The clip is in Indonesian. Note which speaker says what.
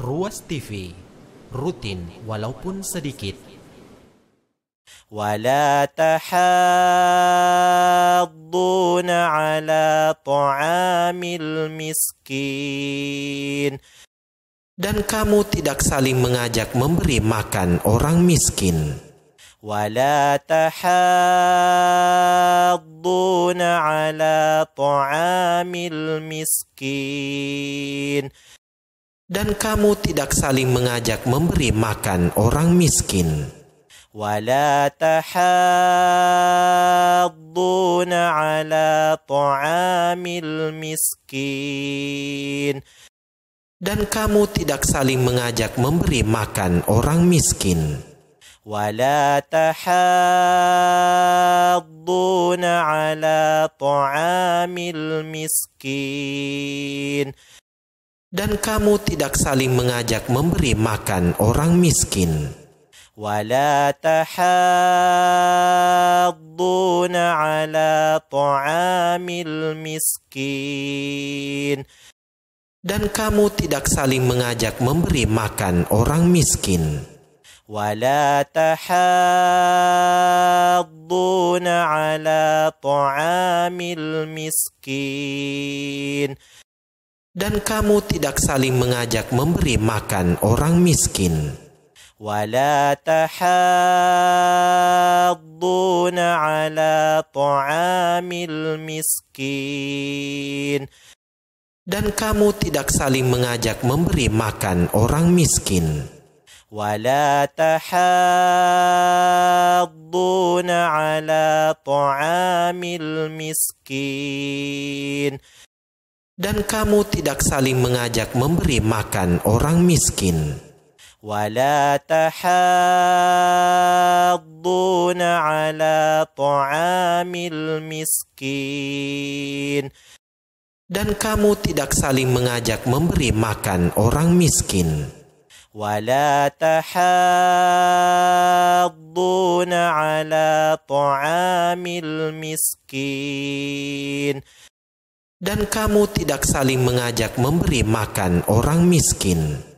Speaker 1: Ruas TV rutin walaupun sedikit. ولا تحاضون على طعام المسكين dan kamu tidak saling mengajak memberi
Speaker 2: makan orang miskin.
Speaker 1: ولا تحاضون على طعام المسكين dan kamu tidak saling mengajak
Speaker 2: memberi makan orang miskin.
Speaker 1: dan kamu tidak saling mengajak memberi makan
Speaker 2: orang miskin.
Speaker 1: ولا dan kamu tidak saling mengajak
Speaker 2: memberi makan orang miskin.
Speaker 1: ولا تحاضون على طعام المسكين dan kamu tidak saling mengajak memberi makan orang miskin. ولا تحاضون على طعام المسكين dan kamu tidak saling mengajak memberi makan orang miskin. dan kamu tidak saling mengajak memberi makan orang miskin. ولا dan kamu tidak saling mengajak memberi makan orang miskin. dan kamu tidak saling mengajak memberi makan orang miskin. ولا dan kamu tidak saling
Speaker 2: mengajak memberi makan orang miskin.